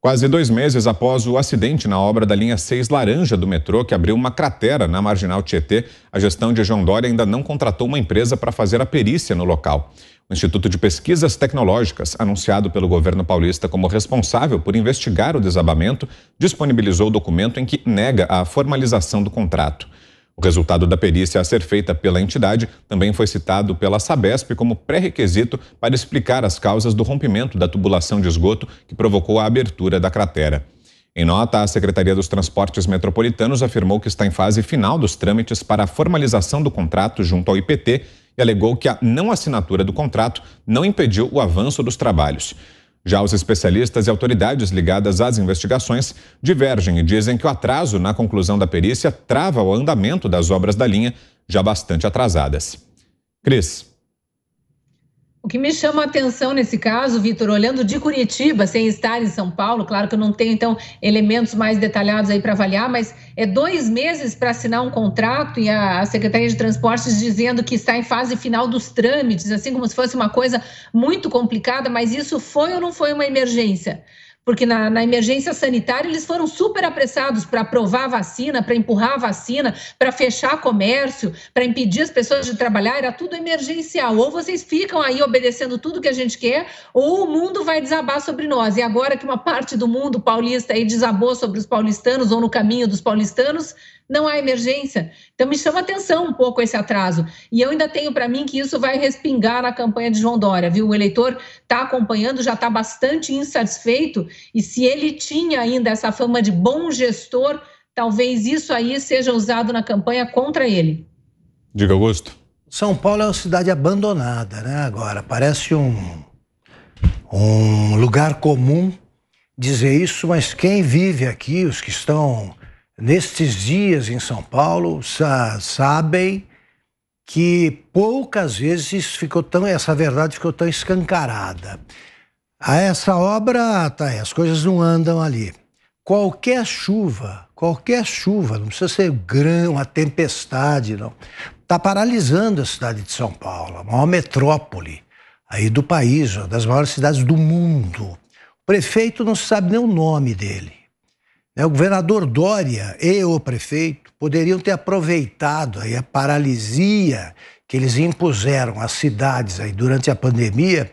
Quase dois meses após o acidente na obra da linha 6 Laranja do metrô, que abriu uma cratera na marginal Tietê, a gestão de João Dória ainda não contratou uma empresa para fazer a perícia no local. O Instituto de Pesquisas Tecnológicas, anunciado pelo governo paulista como responsável por investigar o desabamento, disponibilizou o documento em que nega a formalização do contrato. O resultado da perícia a ser feita pela entidade também foi citado pela Sabesp como pré-requisito para explicar as causas do rompimento da tubulação de esgoto que provocou a abertura da cratera. Em nota, a Secretaria dos Transportes Metropolitanos afirmou que está em fase final dos trâmites para a formalização do contrato junto ao IPT e alegou que a não assinatura do contrato não impediu o avanço dos trabalhos. Já os especialistas e autoridades ligadas às investigações divergem e dizem que o atraso na conclusão da perícia trava o andamento das obras da linha, já bastante atrasadas. Cris. O que me chama a atenção nesse caso, Vitor, olhando de Curitiba, sem estar em São Paulo, claro que eu não tenho, então, elementos mais detalhados aí para avaliar, mas é dois meses para assinar um contrato e a Secretaria de Transportes dizendo que está em fase final dos trâmites, assim como se fosse uma coisa muito complicada, mas isso foi ou não foi uma emergência? porque na, na, emergência sanitária eles foram super apressados para aprovar a vacina, para empurrar a vacina, para fechar comércio, para impedir as pessoas de trabalhar, era tudo emergencial. Ou vocês ficam aí obedecendo tudo que a gente quer, ou o mundo vai desabar sobre nós. E agora que uma parte do mundo paulista aí desabou sobre os paulistanos ou no caminho dos paulistanos, não há emergência. Então me chama atenção um pouco esse atraso. E eu ainda tenho para mim que isso vai respingar na campanha de João Dória, viu? O eleitor está acompanhando, já está bastante insatisfeito e se ele tinha ainda essa fama de bom gestor, talvez isso aí seja usado na campanha contra ele. Diga, Augusto. São Paulo é uma cidade abandonada, né? Agora, parece um, um lugar comum dizer isso, mas quem vive aqui, os que estão nestes dias em São Paulo, sa sabem que poucas vezes ficou tão, essa verdade ficou tão escancarada. A ah, essa obra, tá, é, as coisas não andam ali. Qualquer chuva, qualquer chuva, não precisa ser grão, uma tempestade, não. Está paralisando a cidade de São Paulo, a maior metrópole aí do país, uma das maiores cidades do mundo. O prefeito não sabe nem o nome dele. É, o governador Dória e o prefeito poderiam ter aproveitado aí a paralisia que eles impuseram às cidades aí durante a pandemia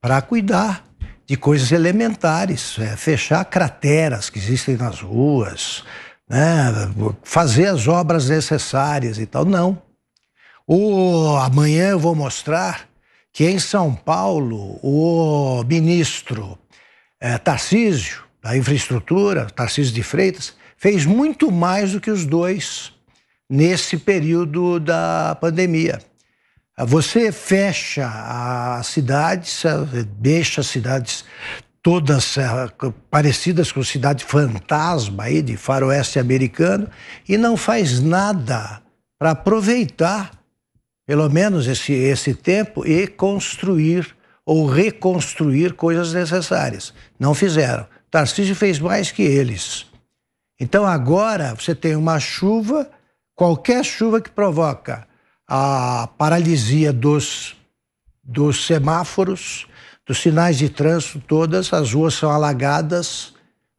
para cuidar de coisas elementares, é, fechar crateras que existem nas ruas, né, fazer as obras necessárias e tal. Não. O, amanhã eu vou mostrar que em São Paulo o ministro é, Tarcísio, da infraestrutura, Tarcísio de Freitas, fez muito mais do que os dois nesse período da pandemia. Você fecha as cidades, deixa as cidades todas eh, parecidas com cidade fantasma aí de faroeste americano e não faz nada para aproveitar pelo menos esse, esse tempo e construir ou reconstruir coisas necessárias. Não fizeram. Tarcísio fez mais que eles. Então agora você tem uma chuva, qualquer chuva que provoca a paralisia dos, dos semáforos, dos sinais de trânsito, todas as ruas são alagadas,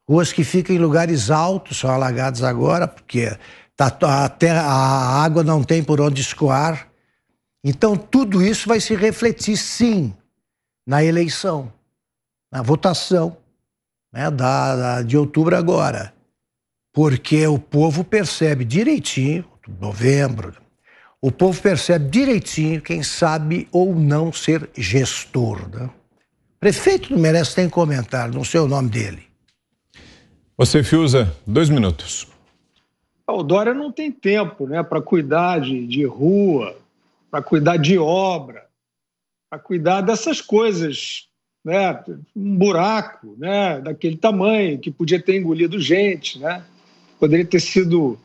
ruas que ficam em lugares altos são alagadas agora, porque tá, a, terra, a água não tem por onde escoar. Então, tudo isso vai se refletir, sim, na eleição, na votação né, da, da, de outubro agora. Porque o povo percebe direitinho, novembro, o povo percebe direitinho quem sabe ou não ser gestor. Né? Prefeito não merece nem comentário, não sei o nome dele. Você, Fiuza, dois minutos. Ah, o Dória não tem tempo né, para cuidar de, de rua, para cuidar de obra, para cuidar dessas coisas. Né, um buraco né, daquele tamanho que podia ter engolido gente, né, poderia ter sido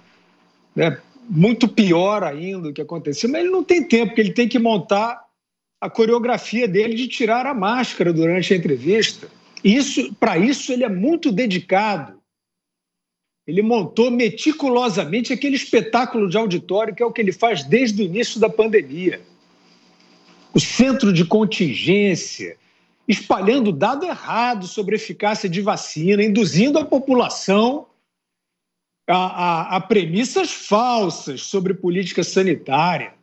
né, muito pior ainda o que aconteceu, mas ele não tem tempo, porque ele tem que montar a coreografia dele de tirar a máscara durante a entrevista. Isso, para isso ele é muito dedicado. Ele montou meticulosamente aquele espetáculo de auditório que é o que ele faz desde o início da pandemia. O centro de contingência, espalhando dado errado sobre eficácia de vacina, induzindo a população a, a, a premissas falsas sobre política sanitária,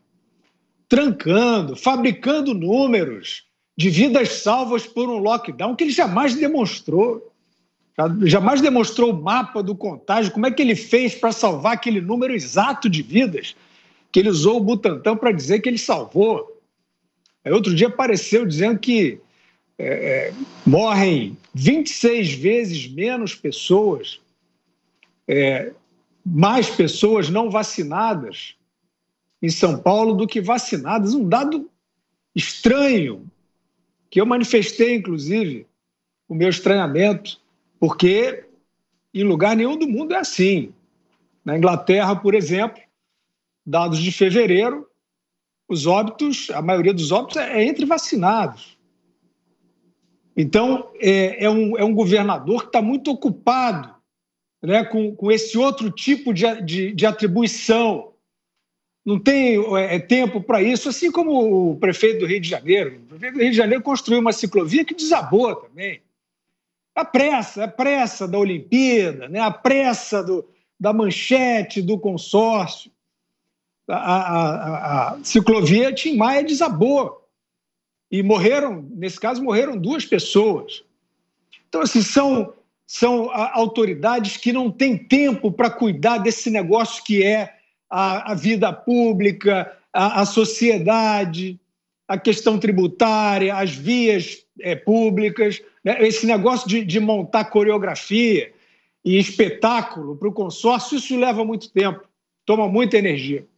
trancando, fabricando números de vidas salvas por um lockdown que ele jamais demonstrou. Jamais demonstrou o mapa do contágio, como é que ele fez para salvar aquele número exato de vidas que ele usou o Butantan para dizer que ele salvou. Aí outro dia apareceu dizendo que é, é morrem 26 vezes menos pessoas é, mais pessoas não vacinadas em São Paulo do que vacinadas, um dado estranho, que eu manifestei, inclusive, o meu estranhamento, porque em lugar nenhum do mundo é assim. Na Inglaterra, por exemplo, dados de fevereiro, os óbitos, a maioria dos óbitos é entre vacinados. Então, é, é, um, é um governador que está muito ocupado né, com, com esse outro tipo de, de, de atribuição. Não tem é, é tempo para isso, assim como o prefeito do Rio de Janeiro. O prefeito do Rio de Janeiro construiu uma ciclovia que desabou também. A pressa, a pressa da Olimpíada, né, a pressa do, da manchete, do consórcio. A, a, a, a ciclovia Tim Maia desabou. E morreram, nesse caso, morreram duas pessoas. Então, assim, são são ah, autoridades que não têm tempo para cuidar desse negócio que é a, a vida pública, a, a, sociedade, a questão tributária, as vias é, públicas, né? esse negócio de, de montar coreografia e espetáculo para o consórcio, isso leva muito tempo, toma muita energia.